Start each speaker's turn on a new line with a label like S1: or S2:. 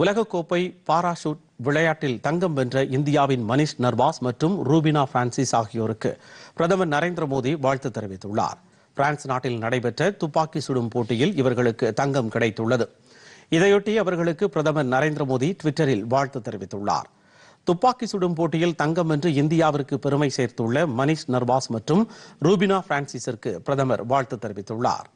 S1: உலகக்கோப்பை பாராசூட் விளையாட்டில் தங்கம் வென்ற இந்தியாவின் மனிஷ் நர்வாஸ் மற்றும் ரூபினா பிரான்சிஸ் ஆகியோருக்கு பிரதமர் நரேந்திர மோடி வாழ்த்து தெரிவித்துள்ளார் பிரான்ஸ் நாட்டில் நடைபெற்ற துப்பாக்கி சுடும் போட்டியில் இவர்களுக்கு தங்கம் கிடைத்துள்ளது இதையொட்டி அவர்களுக்கு பிரதமர் நரேந்திர மோடி ட்விட்டரில் வாழ்த்து தெரிவித்துள்ளார் துப்பாக்கி சுடும் போட்டியில் தங்கம் வென்று இந்தியாவிற்கு பெருமை சேர்த்துள்ள மனிஷ் நர்வாஸ் மற்றும் ரூபினா பிரான்சிஸிற்கு பிரதமர் வாழ்த்து தெரிவித்துள்ளார்